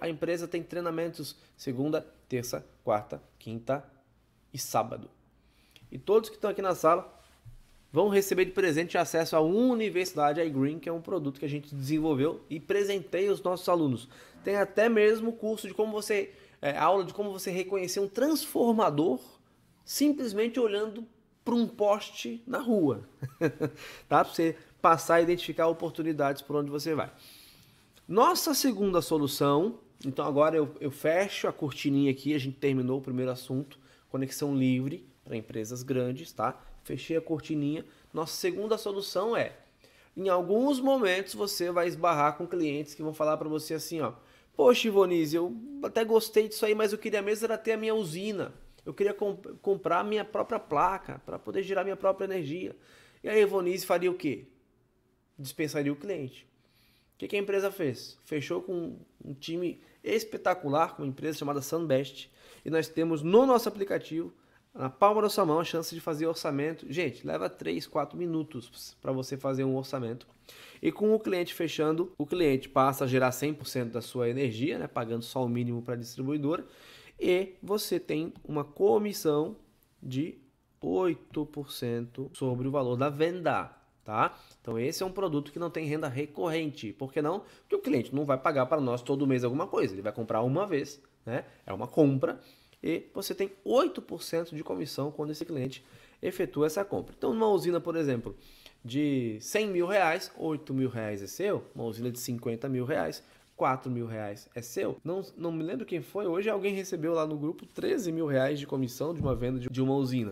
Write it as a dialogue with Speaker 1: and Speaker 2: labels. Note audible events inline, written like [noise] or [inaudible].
Speaker 1: A empresa tem treinamentos segunda, terça, quarta, quinta e sábado. E todos que estão aqui na sala vão receber de presente acesso à Universidade iGreen, que é um produto que a gente desenvolveu e presentei os nossos alunos. Tem até mesmo curso de como você é, aula de como você reconhecer um transformador simplesmente olhando para um poste na rua, [laughs] tá? Para você passar a identificar oportunidades por onde você vai. Nossa segunda solução, então agora eu, eu fecho a cortininha aqui, a gente terminou o primeiro assunto, conexão livre para empresas grandes, tá? Fechei a cortininha. Nossa segunda solução é, em alguns momentos você vai esbarrar com clientes que vão falar para você assim, ó, poxa Ivonise, eu até gostei disso aí, mas eu queria mesmo era ter a minha usina, eu queria comp comprar a minha própria placa para poder gerar minha própria energia. E aí a Ivonise faria o quê? Dispensaria o cliente. O que, que a empresa fez? Fechou com um time espetacular, com uma empresa chamada Sunbest. E nós temos no nosso aplicativo na palma da sua mão a chance de fazer orçamento. Gente, leva 3, 4 minutos para você fazer um orçamento. E com o cliente fechando, o cliente passa a gerar 100% da sua energia, né, pagando só o mínimo para a distribuidora, e você tem uma comissão de 8% sobre o valor da venda tá? Então esse é um produto que não tem renda recorrente, por que não? Porque o cliente não vai pagar para nós todo mês alguma coisa, ele vai comprar uma vez, né? É uma compra e você tem 8% de comissão quando esse cliente efetua essa compra. Então numa usina, por exemplo, de 100 mil reais, 8 mil reais é seu, uma usina de 50 mil reais, 4 mil reais é seu. Não, não me lembro quem foi, hoje alguém recebeu lá no grupo 13 mil reais de comissão de uma venda de uma usina.